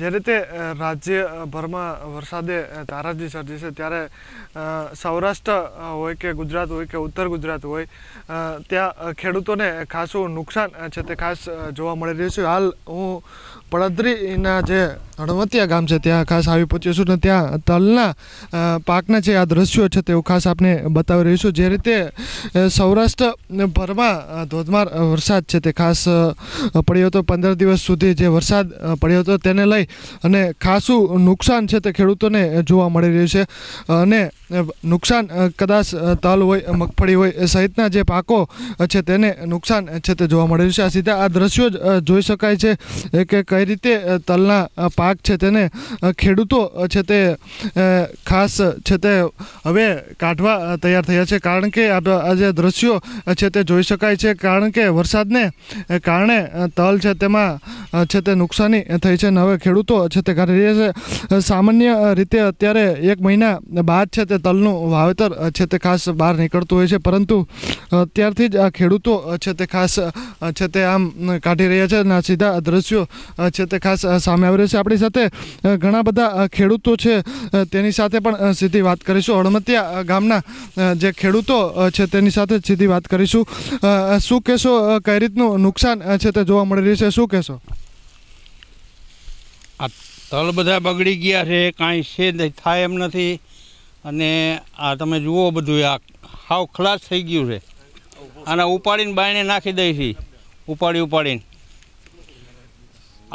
જે રીતે રાજ્યભરમાં વરસાદે તારાજી સર્જી છે ત્યારે સૌરાષ્ટ્ર હોય કે ગુજરાત હોય કે ઉત્તર ગુજરાત હોય ત્યાં ખેડૂતોને ખાસું નુકસાન છે તે ખાસ જોવા મળી રહ્યું છે હાલ હું પડદરીના જે હળવતિયા ગામ છે ત્યાં ખાસ આવી પહોંચ્યું છું ને ત્યાં તલના પાકના જે આ દ્રશ્યો છે તેવું ખાસ આપને બતાવી રહ્યું છું જે રીતે ભરમાં ધોધમાર વરસાદ છે તે ખાસ પડ્યો હતો પંદર દિવસ સુધી જે વરસાદ પડ્યો હતો તેને લઈ અને ખાસું નુકસાન છે તે ખેડૂતોને જોવા મળી રહ્યું છે અને નુકસાન કદાચ તલ હોય મગફળી હોય સહિતના જે પાકો છે તેને નુકસાન છે તે જોવા મળેલું છે આ સીધા આ દ્રશ્યો જોઈ શકાય છે કે કઈ રીતે તલના પાક છે તેને ખેડૂતો છે તે ખાસ છે તે હવે કાઢવા તૈયાર થયા છે કારણ કે આ જે દ્રશ્યો છે તે જોઈ શકાય છે કારણ કે વરસાદને કારણે તલ છે તેમાં છે તે નુકસાની થઈ છે અને હવે ખેડૂતો છે તે કરી રહ્યા છે સામાન્ય રીતે અત્યારે એક મહિના બાદ છે તે તલનું વાવેતર છે તે ખાસ બહાર નીકળતું હોય છે પરંતુ અત્યારથી જ આ ખેડૂતો છે તે ખાસ છે તે આમ કાઢી રહ્યા છે અને સીધા દ્રશ્યો છે તે ખાસ સામે આવી રહ્યા છે આપણી સાથે ઘણા બધા ખેડૂતો છે તેની સાથે પણ સીધી વાત કરીશું હળમતિયા ગામના જે ખેડૂતો છે તેની સાથે સીધી વાત કરીશું શું કહેશો કઈ રીતનું નુકસાન છે તે જોવા મળી રહ્યું છે શું કહેશો આ તલ બધા બગડી ગયા છે કાંઈ છે થાય એમ નથી અને આ તમે જુઓ બધું આ હાવ ખલાસ થઈ ગયું છે આના ઉપાડીને બાયણે નાખી દઈ છે ઉપાડી ઉપાડીને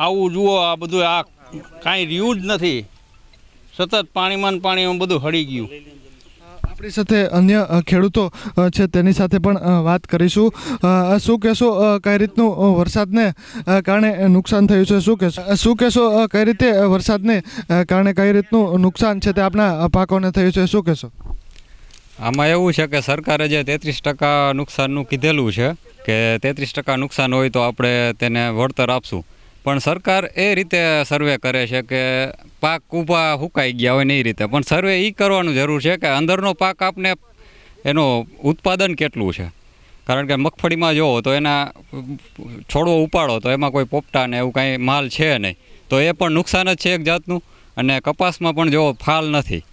આવું જુઓ આ બધું આ કાંઈ રહ્યું જ નથી સતત પાણીમાં પાણીમાં બધું હળી ગયું આપણી સાથે અન્ય ખેડૂતો છે તેની સાથે પણ વાત કરીશું શું કહેશો કઈ રીતનું વરસાદને કારણે નુકસાન થયું છે શું કહેશો શું કહેશો કઈ રીતે વરસાદને કારણે કઈ રીતનું નુકસાન છે તે આપણા પાકોને થયું છે શું કહેશો આમાં એવું છે કે સરકારે જે તેત્રીસ ટકા નુકસાનનું કીધેલું છે કે તેત્રીસ ટકા નુકસાન હોય તો આપણે તેને વળતર આપશું પણ સરકાર એ રીતે સર્વે કરે છે કે પાક ઊભા હુકાઈ ગયા હોય ને એ રીતે પણ સર્વે એ કરવાનું જરૂર છે કે અંદરનો પાક આપને એનો ઉત્પાદન કેટલું છે કારણ કે મગફળીમાં જોવો તો એના છોડવો ઉપાડો તો એમાં કોઈ પોપટા ને એવું કાંઈ માલ છે નહીં તો એ પણ નુકસાન જ છે એક જાતનું અને કપાસમાં પણ જોવો ફાલ નથી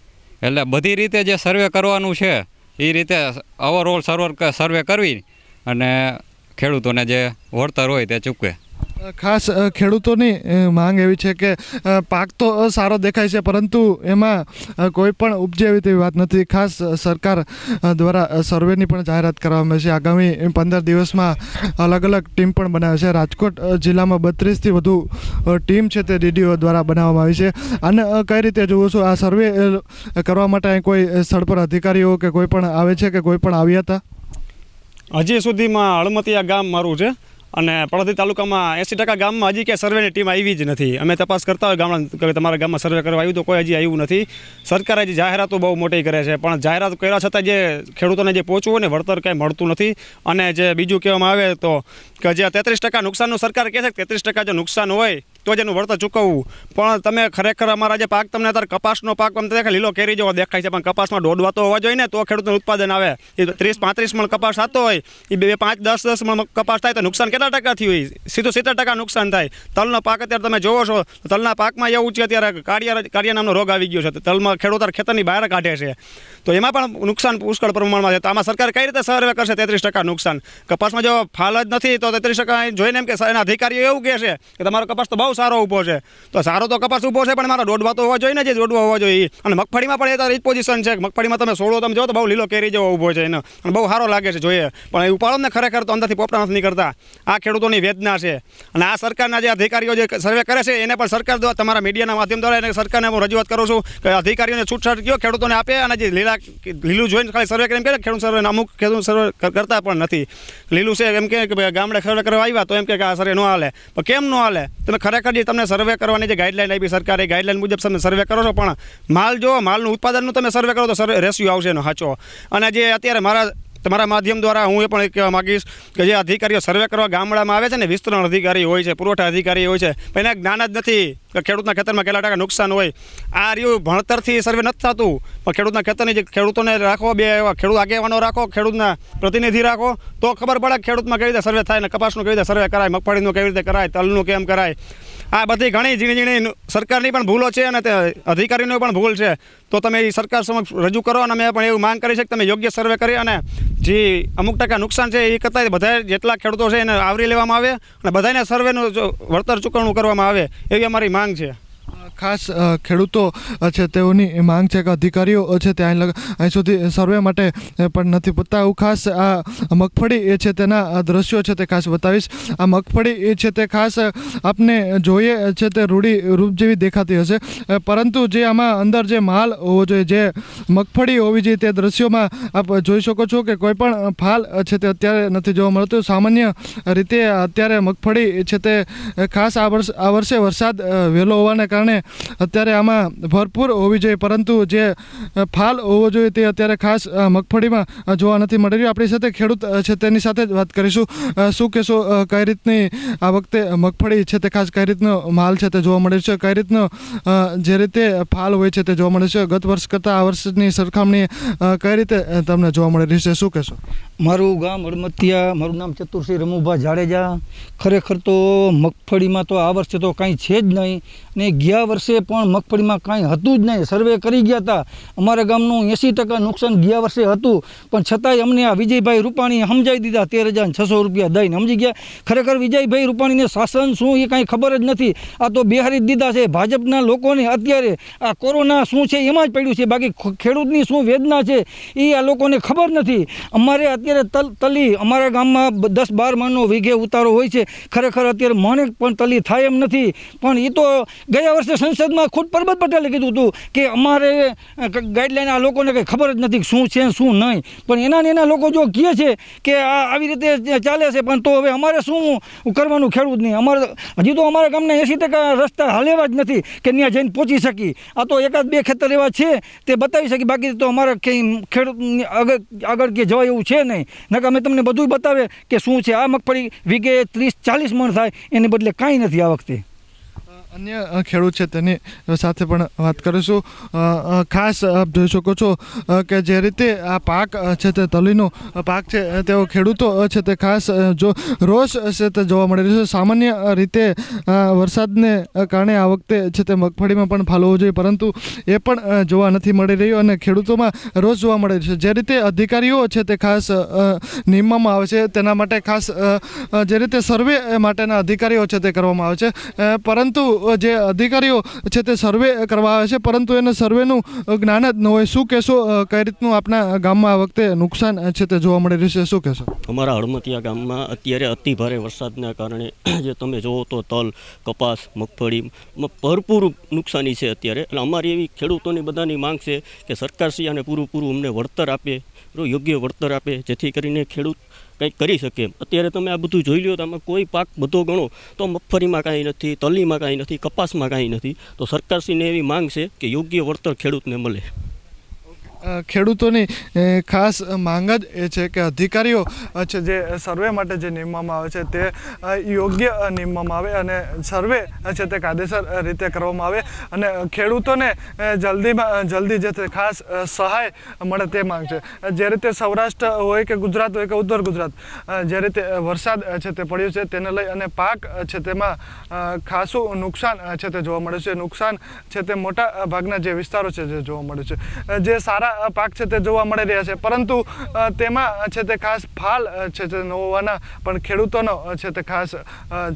એટલે બધી રીતે જે સર્વે કરવાનું છે એ રીતે ઓવરઓલ સર્વર સર્વે કરવી અને ખેડૂતોને જે વળતર હોય તે ચૂકવે ખાસ ખેડૂતોની માંગ એવી છે કે પાક તો સારો દેખાય છે પરંતુ એમાં કોઈ પણ ઉપજે એવી તેવી વાત નથી ખાસ સરકાર દ્વારા સર્વેની પણ જાહેરાત કરવામાં આવી છે આગામી પંદર દિવસમાં અલગ અલગ ટીમ પણ બનાવે છે રાજકોટ જિલ્લામાં બત્રીસથી વધુ ટીમ છે તે ડીડીઓ દ્વારા બનાવવામાં આવી છે અને કઈ રીતે જુઓ છું આ સર્વે કરવા માટે કોઈ સ્થળ પર અધિકારીઓ કે કોઈ પણ આવે છે કે કોઈ પણ આવ્યા હતા હજી સુધીમાં અળમતિયા ગામ મારું છે અને પડોદી તાલુકામાં એંસી ટકા ગામમાં હજી ક્યાંય સર્વેની ટીમ આવી જ નથી અમે તપાસ કરતા હોય ગામડા તમારા ગામમાં સર્વે કરવા આવ્યું તો કોઈ હજી આવ્યું નથી સરકાર હજી જાહેરાતો બહુ મોટી કરે છે પણ જાહેરાત કર્યા છતાં જે ખેડૂતોને જે પહોંચવું હોય ને વળતર કંઈ મળતું નથી અને જે બીજું કહેવામાં આવે તો કે જે તેત્રીસ ટકા નુકસાનનું સરકાર કહે છે કે તેત્રીસ ટકા જો નુકસાન હોય તો જ એનું વળતર ચૂકવવું પણ તમે ખરેખર અમારા જે પાક તમને અત્યારે કપાસનો પાક તમને દેખાય લીલો કેરી જેવો દેખાય છે પણ કપાસમાં ડોડવા તો હોવા જોઈએ ને તો ખેડૂતનું ઉત્પાદન આવે એ ત્રીસ પાંત્રીસ મણ કપાસ થતો હોય એ બે પાંચ દસ દસ મણ કપાસ થાય તો નુકસાન કેટલા ટકા થયું સીધું સિત્તેર ટકા નુકસાન થાય તલનો પાક અત્યારે તમે જોવો છો તલના પાકમાં એવું છે અત્યારે કાર્ય કાર્ય નામનો રોગ આવી ગયો છે તલમાં ખેડૂતો ખેતરની બહાર કાઢે છે તો એમાં પણ નુકસાન પુષ્કળ પ્રમાણમાં છે તો આમાં સરકાર કઈ રીતે સર્વે કરશે તેત્રીસ ટકા નુકસાન કપાસમાં જો ફાલ જ નથી તો તેત્રીસ ટકા જોઈને એમ કે એના અધિકારીઓ એવું કહે છે કે તમારો કપાસ તો બહુ ભાવ સારો ઊભો છે તો સારો તો કપાસ ઊભો છે પણ મારો દોડવા તો હોવા જોઈએ ને જે દોડવા હોવા જોઈએ અને મગફળીમાં પણ એ જ પોઝિશન છે મગફળીમાં તમે સોળો તમે જો તો બહુ લીલો કેરી જેવો ઊભો છે એનો અને બહુ સારો લાગે છે જોઈએ પણ એ ઉપાડો ને ખરેખર તો અંદરથી પોપડા નથી કરતા આ ખેડૂતોની વેદના છે અને આ સરકારના જે અધિકારીઓ જે સર્વે કરે છે એને પણ સરકાર દ્વારા તમારા મીડિયાના માધ્યમ દ્વારા એને સરકારને હું રજૂઆત કરું છું કે અધિકારીઓને છૂટછાટ કયો ખેડૂતોને આપે અને જે લીલા લીલું જોઈને ખાલી સર્વે કરીને કે ખેડૂત સર્વે અમુક ખેડૂત સર્વે કરતા પણ નથી લીલું છે એમ કે ગામડે સર્વે કરવા આવ્યા તો એમ કે આ સર્વે ન હાલે પણ કેમ ન હાલે તમે ખરેખર ખરેખર જે તમને સર્વે કરવાની જે ગાઈડલાઇન આપી સરકારે ગાઈડલાઇન મુજબ તમે સર્વે કરો છો પણ માલ જો માલનું ઉત્પાદનનું તમે સર્વે કરો તો રેશિયો આવશે એનો સાચો અને જે અત્યારે મારા તમારા માધ્યમ દ્વારા હું એ પણ કહેવા માગીશ કે જે અધિકારીઓ સર્વે કરવા ગામડામાં આવે છે ને વિસ્તરણ અધિકારી હોય છે પુરવઠા અધિકારી હોય છે એના જ્ઞાન જ નથી ખેડૂતના ખેતરમાં કેટલા ટકા નુકસાન હોય આ રહ્યું ભણતરથી સર્વે નથી થતું પણ ખેડૂતના ખેતરની જે ખેડૂતોને રાખો બે એવા ખેડૂત આગેવાનો રાખો ખેડૂતના પ્રતિનિધિ રાખો તો ખબર પડે ખેડૂતમાં કેવી રીતે સર્વે થાય ને કપાસનું કેવી રીતે સર્વે કરાય મગફળીનું કેવી રીતે કરાય તલનું કેમ કરાય આ બધી ઘણી ઝીણી ઝીણી સરકારની પણ ભૂલો છે અને તે અધિકારીઓની પણ ભૂલ છે તો તમે એ સરકાર સમક્ષ રજૂ કરો અને મેં પણ એવું માંગ કરી છે કે તમે યોગ્ય સર્વે કરી અને જે અમુક ટકા નુકસાન છે એ કરતાં બધા જેટલા ખેડૂતો છે એને આવરી લેવામાં આવે અને બધાને સર્વેનું વળતર ચૂકવણું કરવામાં આવે એવી અમારી માંગ માંગ છે ખાસ ખેડૂતો છે તેઓની માંગ છે કે અધિકારીઓ છે ત્યાં અહીં સુધી સર્વે માટે પણ નથી પૂછતા એવું ખાસ આ મગફળી છે તેના દ્રશ્યો છે તે ખાસ બતાવીશ આ મગફળી છે તે ખાસ આપને જોઈએ છે તે રૂડી રૂપ જેવી દેખાતી હશે પરંતુ જે આમાં અંદર જે માલ હોવો જોઈએ જે મગફળી હોવી જોઈએ તે દ્રશ્યોમાં આપ જોઈ શકો છો કે કોઈ પણ ફાલ છે તે અત્યારે નથી જોવા મળતું સામાન્ય રીતે અત્યારે મગફળી છે તે ખાસ આ વર્ષે વરસાદ વહેલો હોવાને કારણે અત્યારે આમાં ભરપૂર હોવી જોઈએ પરંતુ જે ફાલ હોવો જોઈએ તે અત્યારે ખાસ મગફળીમાં જોવા નથી મળી રહ્યું આપણી સાથે ખેડૂત છે તેની સાથે જ વાત કરીશું શું કહેશો કઈ રીતની આ વખતે મગફળી છે તે ખાસ કઈ રીતનો માલ છે તે જોવા મળે છે કઈ રીતનો જે રીતે ફાલ હોય છે તે જોવા મળે છે ગત વર્ષ કરતાં આ વર્ષની સરખામણી કઈ રીતે તમને જોવા મળી રહી છે શું કહેશો મારું ગામ હળમતિયા મારું નામ ચતુરસિંહ રમુભા જાડેજા ખરેખર તો મગફળીમાં તો આ વર્ષે તો કાંઈ છે જ નહીં ને ગયા વર્ષે પણ મગફળીમાં કાંઈ હતું જ નહીં સર્વે કરી ગયા હતા અમારા ગામનું એંસી ટકા નુકસાન ગયા વર્ષે હતું પણ છતાંય અમને આ વિજયભાઈ રૂપાણીએ સમજાવી દીધા તેર હજાર છસો રૂપિયા દઈને સમજી ગયા ખરેખર વિજયભાઈ રૂપાણીને શાસન શું એ કાંઈ ખબર જ નથી આ તો બિહારી જ દીધા છે ભાજપના લોકોને અત્યારે આ કોરોના શું છે એમાં જ પડ્યું છે બાકી ખેડૂતની શું વેદના છે એ આ લોકોને ખબર નથી અમારે અત્યારે તલ તલી અમારા ગામમાં દસ બાર મણનો વીઘે ઉતારો હોય છે ખરેખર અત્યારે મને પણ તલી થાય એમ નથી પણ એ તો ગયા વર્ષે સંસદમાં ખુદ પરબત પટેલે કીધું હતું કે અમારે ગાઈડલાઈન આ લોકોને કંઈ ખબર જ નથી શું છે શું નહીં પણ એના એના લોકો જો કહે છે કે આ આવી રીતે ચાલે છે પણ તો હવે અમારે શું કરવાનું ખેડૂત નહીં અમારે હજી તો અમારા ગામના એંસી ટકા રસ્તા હાલેવા જ નથી કે ત્યાં જઈને પહોંચી શકી આ તો એકાદ બે ખેતર એવા છે તે બતાવી શકી બાકી તો અમારે કંઈ ખેડૂત આગળ આગળ કે જવાય એવું છે નહીં નકા અમે તમને બધું બતાવે કે શું છે આ મગફળી વીઘે ત્રીસ ચાલીસ મણ થાય એને બદલે કાંઈ નથી આ વખતે અન્ય ખેડૂત છે તેની સાથે પણ વાત કરીશું ખાસ આપ જોઈ શકો છો કે જે રીતે આ પાક છે તે તલીનો પાક છે તેઓ ખેડૂતો છે તે ખાસ જો રોષ છે તે જોવા મળી રહ્યો છે સામાન્ય રીતે વરસાદને કારણે આ વખતે છે તે મગફળીમાં પણ ફાલવો જોઈએ પરંતુ એ પણ જોવા નથી મળી રહ્યું અને ખેડૂતોમાં રોષ જોવા મળી રહ્યો છે જે રીતે અધિકારીઓ છે તે ખાસ નિમવામાં આવે છે તેના માટે ખાસ જે રીતે સર્વે માટેના અધિકારીઓ છે તે કરવામાં આવે છે પરંતુ જે અધિકારીઓ છે તે સર્વે કરવા આવે છે પરંતુ એને સર્વેનું જ્ઞાન જ ન હોય શું કહેશો કઈ રીતનું આપણા ગામમાં આ વખતે નુકસાન છે તે જોવા મળી રહ્યું છે શું કહેશો અમારા હળમતિયા ગામમાં અત્યારે અતિ ભારે વરસાદના કારણે જે તમે જોવો તો તલ કપાસ મગફળીમાં ભરપૂર નુકસાની છે અત્યારે એટલે અમારી એવી ખેડૂતોની બધાની માંગ છે કે સરકારશ્રી અને પૂરું પૂરું અમને વળતર આપે યોગ્ય વળતર આપે જેથી કરીને ખેડૂત કંઈક કરી શકીએ અત્યારે તમે આ બધું જોઈ લો તમે કોઈ પાક બધો ગણો તો મગફળીમાં કાંઈ નથી તલીમાં કાંઈ નથી કપાસમાં કાંઈ નથી તો સરકારશ્રીને એવી માંગ છે કે યોગ્ય વળતર ખેડૂતને મળે ખેડૂતોની ખાસ માંગ જ એ છે કે અધિકારીઓ છે જે સર્વે માટે જે નિમવામાં આવે છે તે યોગ્ય નિમવામાં આવે અને સર્વે છે તે કાયદેસર રીતે કરવામાં આવે અને ખેડૂતોને જલ્દીમાં જલ્દી જે તે ખાસ સહાય મળે તે માંગ છે જે રીતે સૌરાષ્ટ્ર હોય કે ગુજરાત હોય કે ઉત્તર ગુજરાત જે રીતે વરસાદ છે તે પડ્યો છે તેને લઈ અને પાક છે તેમાં ખાસું નુકસાન છે તે જોવા મળે છે નુકસાન છે તે મોટા ભાગના જે વિસ્તારો છે જે જોવા મળે છે જે સારા પાક છે તે જોવા મળી રહ્યા છે પરંતુ તેમાં છે તે ખાસ ફાલ છે તે હોવાના પણ ખેડૂતોનો છે તે ખાસ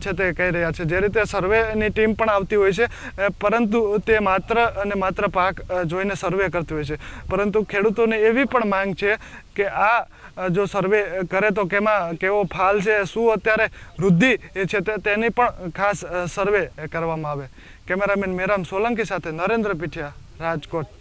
છે તે કહી રહ્યા છે જે રીતે સર્વેની ટીમ પણ આવતી હોય છે પરંતુ તે માત્ર અને માત્ર પાક જોઈને સર્વે કરતી હોય છે પરંતુ ખેડૂતોને એવી પણ માંગ છે કે આ જો સર્વે કરે તો કેમાં કેવો ફાલ છે શું અત્યારે વૃદ્ધિ છે તેની પણ ખાસ સર્વે કરવામાં આવે કેમેરામેન મેરામ સોલંકી સાથે નરેન્દ્ર પીઠિયા રાજકોટ